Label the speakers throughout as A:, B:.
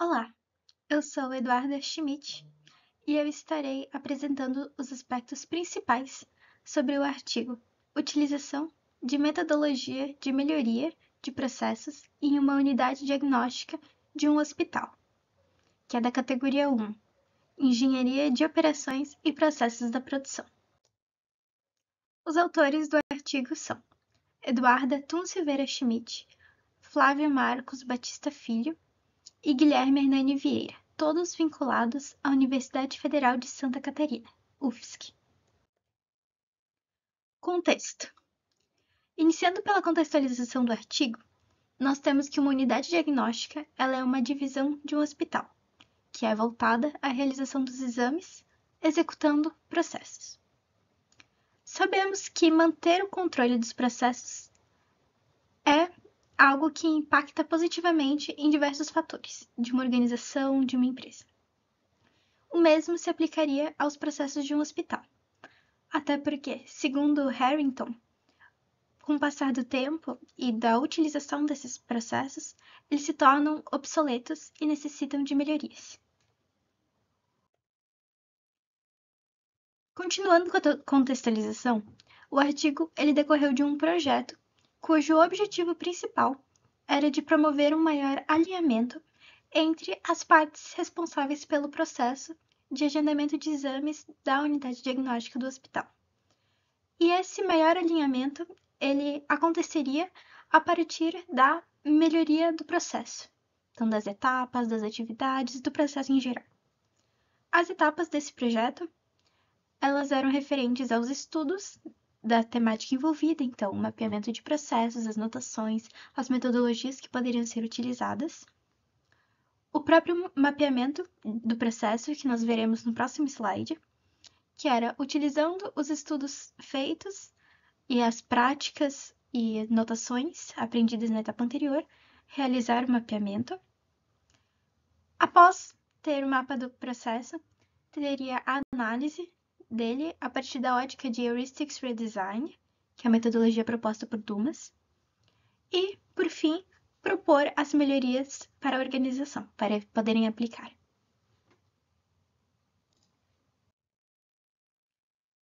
A: Olá, eu sou Eduarda Schmidt e eu estarei apresentando os aspectos principais sobre o artigo Utilização de metodologia de melhoria de processos em uma unidade diagnóstica de um hospital, que é da categoria 1, Engenharia de Operações e Processos da Produção. Os autores do artigo são Eduarda Tunceveira Schmidt, Flávio Marcos Batista Filho e Guilherme Hernani Vieira, todos vinculados à Universidade Federal de Santa Catarina, UFSC. Contexto. Iniciando pela contextualização do artigo, nós temos que uma unidade diagnóstica ela é uma divisão de um hospital, que é voltada à realização dos exames, executando processos. Sabemos que manter o controle dos processos é algo que impacta positivamente em diversos fatores de uma organização, de uma empresa. O mesmo se aplicaria aos processos de um hospital. Até porque, segundo Harrington, com o passar do tempo e da utilização desses processos, eles se tornam obsoletos e necessitam de melhorias. Continuando com a contextualização, o artigo ele decorreu de um projeto cujo objetivo principal era de promover um maior alinhamento entre as partes responsáveis pelo processo de agendamento de exames da unidade diagnóstica do hospital. E esse maior alinhamento, ele aconteceria a partir da melhoria do processo, então das etapas, das atividades, do processo em geral. As etapas desse projeto, elas eram referentes aos estudos da temática envolvida, então, o uhum. mapeamento de processos, as notações, as metodologias que poderiam ser utilizadas. O próprio mapeamento do processo, que nós veremos no próximo slide, que era utilizando os estudos feitos e as práticas e notações aprendidas na etapa anterior, realizar o mapeamento. Após ter o mapa do processo, teria a análise dele a partir da ótica de Heuristics Redesign, que é a metodologia proposta por Dumas, e, por fim, propor as melhorias para a organização, para poderem aplicar.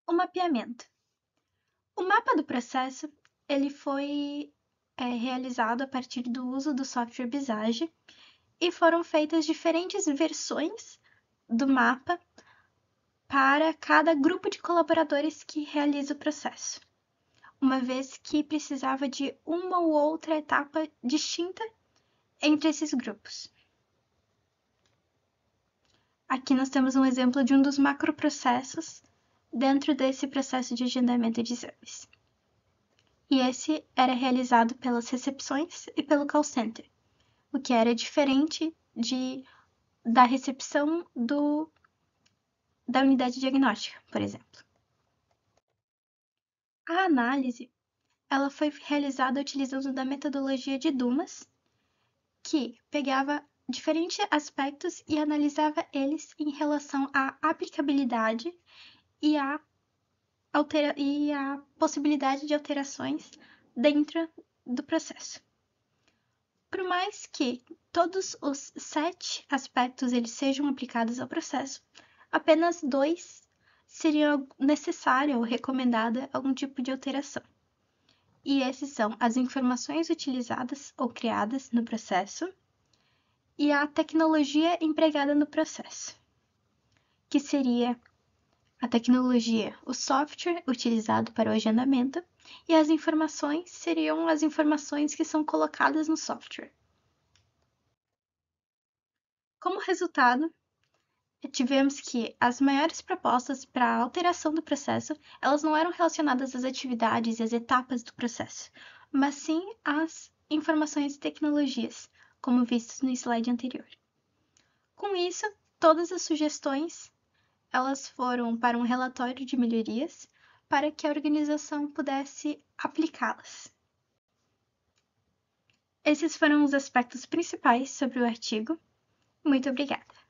A: O mapeamento. O mapa do processo ele foi é, realizado a partir do uso do software Visage e foram feitas diferentes versões do mapa para cada grupo de colaboradores que realiza o processo, uma vez que precisava de uma ou outra etapa distinta entre esses grupos. Aqui nós temos um exemplo de um dos macroprocessos dentro desse processo de agendamento de exames. E esse era realizado pelas recepções e pelo call center, o que era diferente de da recepção do da unidade diagnóstica, por exemplo. A análise ela foi realizada utilizando da metodologia de Dumas, que pegava diferentes aspectos e analisava eles em relação à aplicabilidade e à, altera e à possibilidade de alterações dentro do processo. Por mais que todos os sete aspectos eles sejam aplicados ao processo, apenas dois seriam necessária ou recomendada algum tipo de alteração. E esses são as informações utilizadas ou criadas no processo e a tecnologia empregada no processo, que seria a tecnologia, o software utilizado para o agendamento e as informações seriam as informações que são colocadas no software. Como resultado, tivemos que as maiores propostas para alteração do processo, elas não eram relacionadas às atividades e às etapas do processo, mas sim às informações e tecnologias, como vistos no slide anterior. Com isso, todas as sugestões elas foram para um relatório de melhorias para que a organização pudesse aplicá-las. Esses foram os aspectos principais sobre o artigo. Muito obrigada!